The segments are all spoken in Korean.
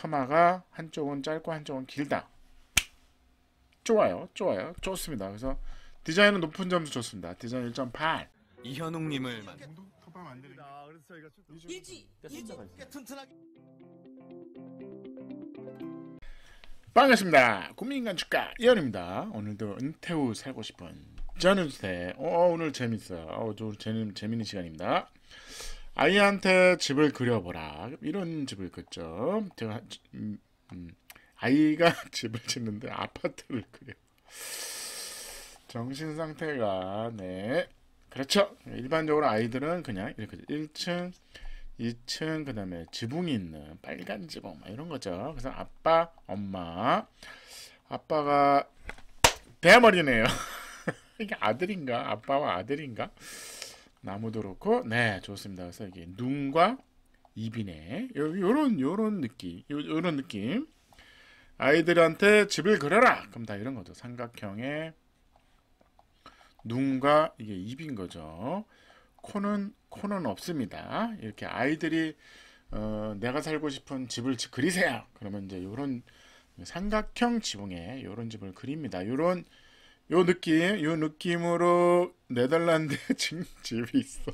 처마가 한쪽은 짧고 한쪽은 길다. 좋아요. 좋아요. 좋습니다. 그래서 디자인은 높은 점수 좋습니다. 디자인 1.8. 이현웅님을 반갑습니다. 국민간축가 이현입니다. 오늘도 은퇴 후 살고 싶은 전은세. 어, 오늘 재밌어요. 어, 오늘 재밌는 시간입니다. 아이한테 집을 그려보라. 이런 집을 그죠. 제가 음, 음. 아이가 집을 짓는데 아파트를 그려. 정신 상태가 네 그렇죠. 일반적으로 아이들은 그냥 이렇게 1층, 2층 그 다음에 지붕이 있는 빨간 지붕 막 이런 거죠. 그래서 아빠, 엄마, 아빠가 대머리네요. 이게 아들인가? 아빠와 아들인가? 나무도 그렇고 네 좋습니다. 그래서 이게 눈과 입이네 요런 요런 느낌 요, 요런 느낌 아이들한테 집을 그려라 그럼 다 이런 거죠 삼각형의 눈과 이게 입인 거죠 코는 코는 없습니다 이렇게 아이들이 어, 내가 살고 싶은 집을 그리세요 그러면 이제 요런 삼각형 지붕에 요런 집을 그립니다 요런 요 느낌, 요 느낌으로 네덜란드에 집이 있어.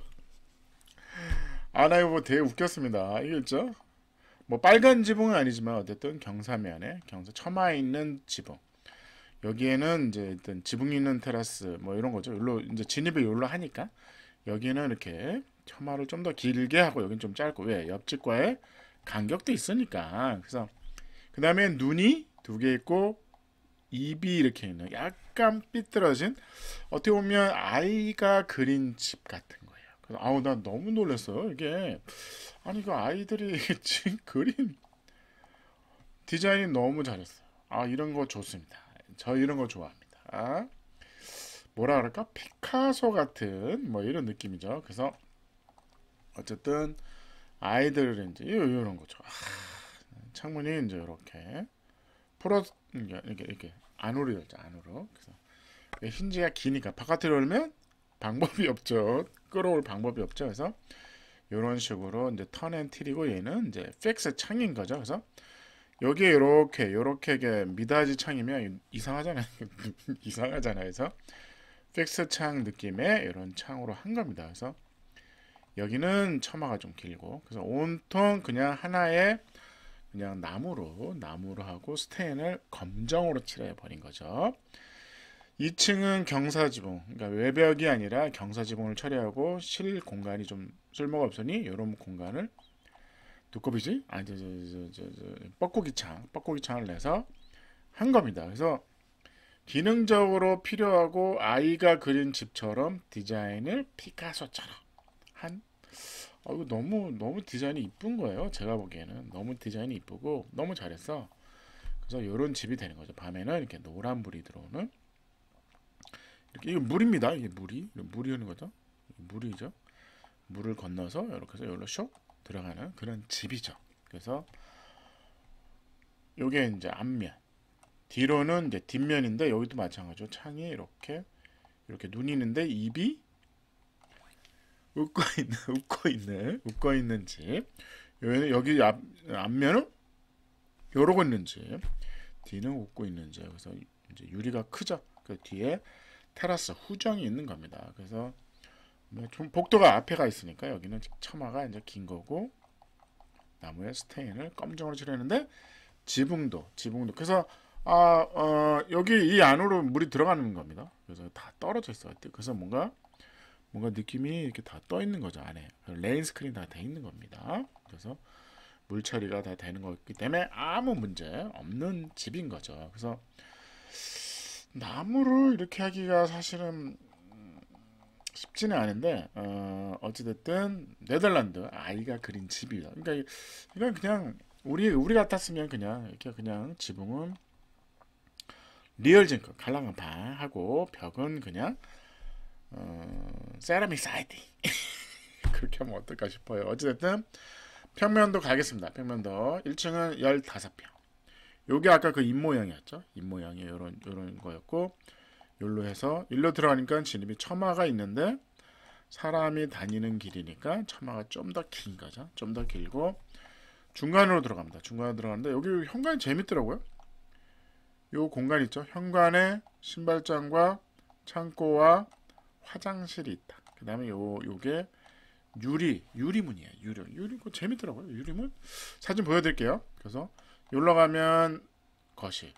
아나이보 뭐 되게 웃겼습니다. 이게 죠뭐 빨간 지붕은 아니지만 어쨌든 경사면에 경사 처마에 있는 지붕. 여기에는 이제 일단 지붕 있는 테라스 뭐 이런 거죠. 일로 이제 진입을 일로 하니까 여기는 이렇게 처마를 좀 더 길게 하고 여긴 좀 짧고 왜 예, 옆집과의 간격도 있으니까. 그래서 그 다음에 눈이 두 개 있고 입이 이렇게 있는 약간 삐뚤어진 어떻게 보면 아이가 그린 집 같은 거예요. 그래서 아우 난 너무 놀랐어요. 이게 아니 그 아이들이 지금 그린 디자인이 너무 잘했어요. 아 이런 거 좋습니다. 저 이런 거 좋아합니다. 아, 뭐라 그럴까 피카소 같은 뭐 이런 느낌이죠. 그래서 어쨌든 아이들인지 이런 거죠. 아, 창문이 이제 이렇게 풀어 이렇게 이렇게 안으로 열자 안으로 그래서 힌지가 기니까 바깥으로 열면 방법이 없죠 끌어올 방법이 없죠 그래서 이런 식으로 이제 턴앤틸리고 얘는 이제 팩스 창인 거죠 그래서 여기에 이렇게 이렇게 미닫이 창이면 이상하잖아요 이상하잖아요 그래서 팩스 창 느낌의 이런 창으로 한 겁니다 그래서 여기는 처마가 좀 길고 그래서 온통 그냥 하나의 그냥 나무로 나무로 하고 스테인을 검정으로 칠해 버린 거죠. 2층은 경사지붕, 그러니까 외벽이 아니라 경사지붕을 처리하고 실 공간이 좀 쓸모가 없으니 이런 공간을 두꺼비지? 아니, 저, 저, 저, 저, 뻐꾸기창, 뻐꾸기창을 내서 한 겁니다. 그래서 기능적으로 필요하고 아이가 그린 집처럼 디자인을 피카소처럼 한 아, 이거 너무 너무 디자인이 이쁜 거예요. 제가 보기에는 너무 디자인이 이쁘고 너무 잘했어. 그래서 요런 집이 되는 거죠. 밤에는 이렇게 노란 물이 들어오는 이렇게 이거 물입니다. 이게 물이 물이 흐는 거죠. 물이죠. 물을 건너서 이렇게 해서 여기로 쇽 들어가는 그런 집이죠. 그래서 요게 이제 앞면 뒤로는 이제 뒷면인데 여기도 마찬가지로 창이 이렇게 이렇게 눈이 있는데 입이 웃고 있는 웃고 있는 웃고 있는 집. 여기 여기 앞 앞면은 요러고 있는 집. 뒤는 웃고 있는 집. 그래서 이제 유리가 크죠. 그 뒤에 테라스 후정이 있는 겁니다. 그래서 뭐 좀 복도가 앞에가 있으니까 여기는 처마가 이제 긴 거고 나무에 스테인을 검정으로 칠했는데 지붕도 지붕도 그래서 아 어, 여기 이 안으로 물이 들어가는 겁니다. 그래서 다 떨어져 있어요. 그래서 뭔가 뭔가 느낌이 이렇게 다 떠 있는 거죠 안에 레인 스크린 다 돼 있는 겁니다 그래서 물 처리가 다 되는 거기 때문에 아무 문제 없는 집인 거죠 그래서 나무를 이렇게 하기가 사실은 쉽지는 않은데 어, 어찌됐든 네덜란드 아이가 그린 집이다 그러니까 이건 그냥 우리 우리 같았으면 그냥 이렇게 그냥 지붕은 리얼 징크 갈랑한 방하고 벽은 그냥 세라믹 사이딩 그렇게 하면 어떨까 싶어요. 어찌든 평면도 가겠습니다. 평면도 1층은 15평. 요게 아까 그 입모양이었죠. 입모양이 요런 요런 거였고 요로 해서 일로 들어가니까 진입이 처마가 있는데 사람이 다니는 길이니까 처마가 좀 더긴 거죠. 좀더 길고 중간으로 들어갑니다. 중간으로 들어가는데 여기 현관이 재밌더라고요. 요 공간 있죠. 현관에 신발장과 창고와 화장실이 있다. 그 다음에 요, 요게 유리, 유리문이에요. 유리, 유리, 그 재밌더라고요. 유리문? 사진 보여드릴게요. 그래서 여기로 가면 거실,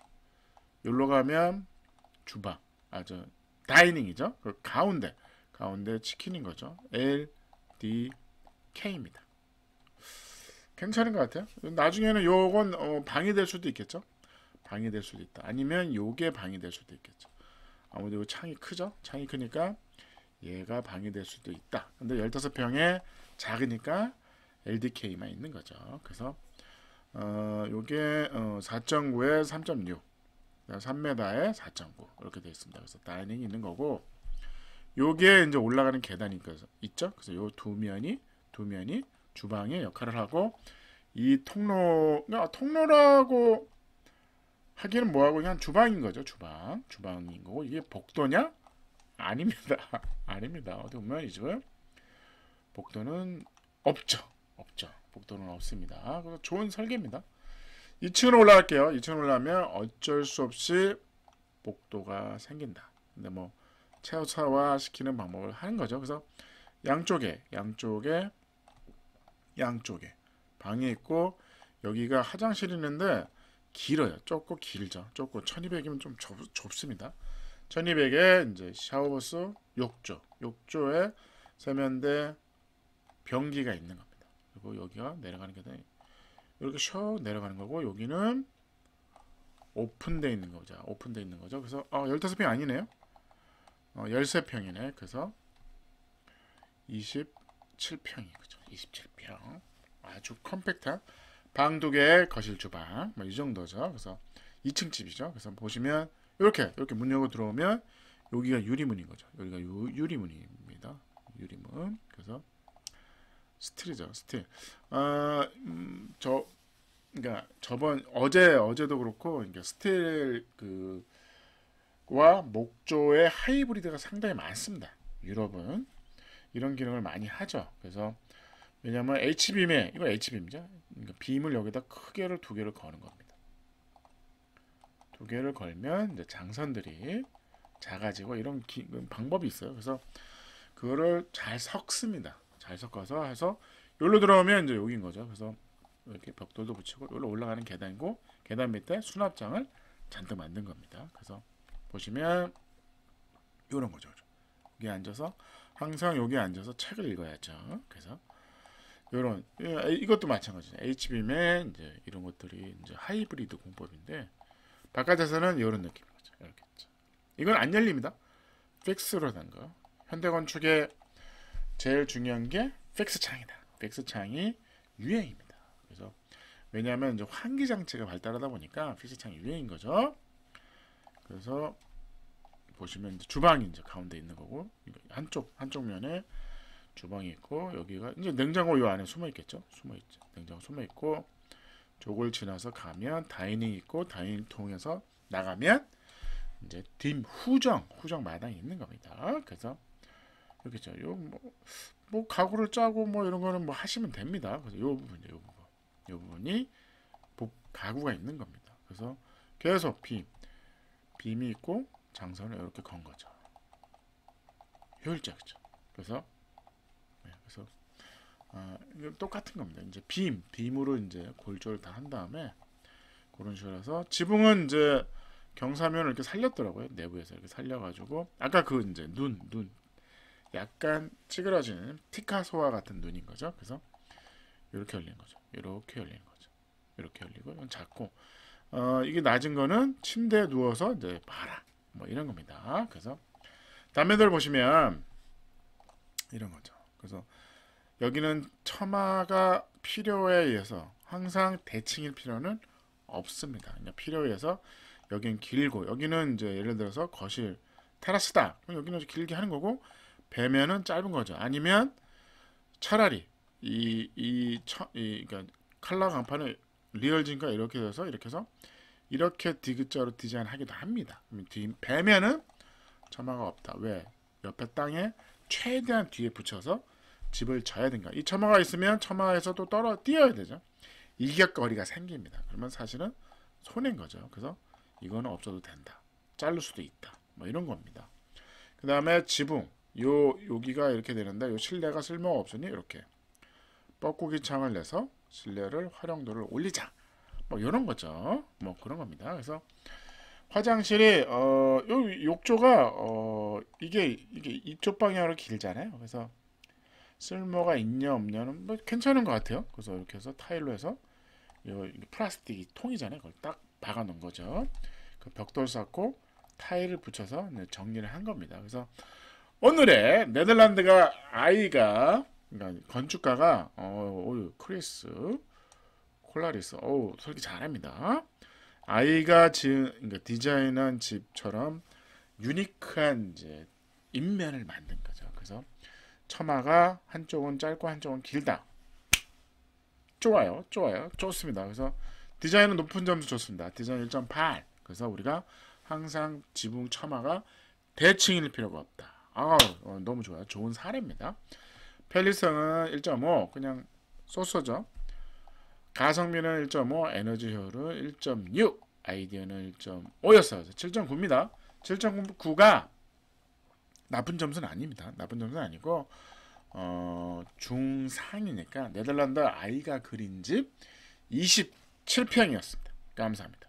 여기로 가면 주방, 아, 저, 다이닝이죠. 그 가운데, 가운데 치킨인 거죠. L, D, K입니다. 괜찮은 것 같아요. 나중에는 요건 어, 방이될 수도 있겠죠. 방이될 수도 있다. 아니면 요게 방이될 수도 있겠죠. 아무래도 창이 크죠. 창이 크니까 얘가 방해될 수도 있다. 근데 15평에 작으니까 LDK만 있는 거죠. 그래서 어, 요게 어, 4.9에 3.6 3m에 4.9 이렇게 되어 있습니다. 그래서 다이닝이 있는 거고 요게 이제 올라가는 계단이 있죠. 그래서 요 두 면이 두 면이 주방의 역할을 하고 이 통로 가 아, 통로라고 하기는 뭐하고 그냥 주방인 거죠. 주방 주방인 거고 이게 복도냐 아닙니다. 아닙니다. 어떻게 보이집 복도는 없죠. 없죠. 복도는 없습니다. 그래서 좋은 설계입니다. 2층으로 올라갈게요. 2층으로 올라가면 어쩔 수 없이 복도가 생긴다. 근데 뭐 최우차화 시키는 방법을 하는 거죠. 그래서 양쪽에 양쪽에 양쪽에 방이 있고 여기가 화장실이 있는데 길어요. 조금 길죠. 조금 1200이면 좀 좁, 좁습니다. 1200에 이제 샤워부스 욕조, 욕조에 세면대 변기가 있는 겁니다. 그리고 여기가 내려가는 게 이렇게 쇼 내려가는 거고 여기는 오픈되어 있는 거죠. 오픈되어 있는 거죠. 그래서 어, 1 5평 아니네요. 어, 13평이네. 그래서 27평이 그죠. 27평. 아주 컴팩트한 방 두 개, 거실 주방 뭐 이 정도죠. 그래서 2층 집이죠. 그래서 보시면 이렇게 이렇게 문 열고 들어오면 여기가 유리문인 거죠. 여기가 유, 리문입니다 유리문. 그래서 스틸이죠. 스틸. 아, 음, 저 그러니까 저번 어제 어제도 그렇고 그러니까 스틸 그와 목조의 하이브리드가 상당히 많습니다. 유럽은 이런 기능을 많이 하죠. 그래서 왜냐하면 H빔에 이거 H빔이죠. 그러니까 빔을 여기다 크게를 두 개를 거는 겁니다. 두 개를 걸면 이제 장선들이 작아지고 이런 기, 방법이 있어요. 그래서 그거를 잘 섞습니다. 잘 섞어서 해서 여기로 들어오면 이제 여기인 거죠. 그래서 이렇게 벽돌도 붙이고 여기로 올라가는 계단이고 계단 밑에 수납장을 잔뜩 만든 겁니다. 그래서 보시면 이런 거죠. 여기 앉아서 항상 여기 앉아서 책을 읽어야죠. 그래서 이런 예, 이것도 마찬가지죠. HB맨 이제 이런 것들이 이제 하이브리드 공법인데 바깥에서는 이런 느낌인 거죠. 이렇게. 이건 안 열립니다. 픽스로 된 거. 현대건축의 제일 중요한 게 픽스 창이다. 픽스 창이 유행입니다. 그래서 왜냐하면 이제 환기 장치가 발달하다 보니까 픽스 창이 유행인 거죠. 그래서 보시면 이제 주방이 이제 가운데 있는 거고 한쪽 한쪽 면에 주방이 있고 여기가 이제 냉장고 요 안에 숨어 있겠죠. 숨어 있죠. 냉장고 숨어 있고 저을 지나서 가면 다이닝 있고 다이닝 통해서 나가면 이제 뒷 후정 후정 마당이 있는 겁니다. 그래서 이렇게죠. 요뭐 뭐 가구를 짜고 뭐 이런 거는 뭐 하시면 됩니다. 그래서 요부분요 부분. 요 부분이 가구가 있는 겁니다. 그래서 계속 빔 빔이 있고 장선을 이렇게 건 거죠. 효율적이죠. 그래서 네, 그래서 어, 똑같은 겁니다. 이제 빔, 빔으로 이제 골조를 다 한 다음에 그런 식으로 해서 지붕은 이제 경사면을 이렇게 살렸더라고요. 내부에서 이렇게 살려가지고 아까 그 이제 눈, 눈 약간 찌그러지는 티카소와 같은 눈인 거죠. 그래서 이렇게 열리 거죠. 이렇게 열리 거죠. 이렇게 열리고 이건 작고 어, 이게 낮은 거는 침대에 누워서 이제 봐라 뭐 이런 겁니다. 그래서 담배들 보시면 이런 거죠. 그래서 여기는 처마가 필요에 의해서 항상 대칭일 필요는 없습니다. 그냥 필요에 의해서 여기는 길고 여기는 이제 예를 들어서 거실 테라스다. 그럼 여기는 길게 하는 거고 배면은 짧은 거죠. 아니면 차라리 이 이이 이, 그러니까 칼라 강판을 리얼 진가 이렇게 해서 이렇게 해서 이렇게 디귿자로 디자인하기도 합니다. 뒤 배면은 처마가 없다. 왜? 옆에 땅에 최대한 뒤에 붙여서 집을 져야 된가. 이 처마가 있으면 처마에서 또 떨어 뛰어야 되죠. 이격거리가 생깁니다. 그러면 사실은 손인 거죠. 그래서 이거는 없어도 된다. 자를 수도 있다. 뭐 이런 겁니다. 그 다음에 지붕. 요 여기가 이렇게 되는데 요 실내가 쓸모가 없으니 이렇게 뻐꾸기 창을 내서 실내를 활용도를 올리자. 뭐 이런 거죠. 뭐 그런 겁니다. 그래서 화장실이 어, 요 욕조가 어, 이게 이게 이쪽 방향으로 길잖아요. 그래서 쓸모가 있냐 없냐는 뭐 괜찮은 것 같아요. 그래서 이렇게 해서 타일로 해서 이 플라스틱 통이잖아요. 그걸 딱 박아 놓은 거죠. 그 벽돌 쌓고 타일을 붙여서 정리를 한 겁니다. 그래서 오늘의 네덜란드가 아이가 그러니까 건축가가 어, 오, 크리스 콜라리스 어 설계 잘합니다. 아이가 지은 그러니까 디자인한 집처럼 유니크한 이제 인면을 만든 거죠. 그래서 처마가 한쪽은 짧고 한쪽은 길다. 좋아요. 좋아요. 좋습니다. 그래서 디자인은 높은 점수 좋습니다. 디자인 1.8. 그래서 우리가 항상 지붕 처마가 대칭일 필요가 없다. 아, 어, 너무 좋아요. 좋은 사례입니다. 편리성은 1.5. 그냥 소소죠. 가성비는 1.5, 에너지 효율은 1.6, 아이디어는 1.5였어요. 7.9입니다. 7.9가 나쁜 점수는 아닙니다. 나쁜 점수는 아니고 어, 중상이니까 네덜란드 아이가 그린 집 27평이었습니다. 감사합니다.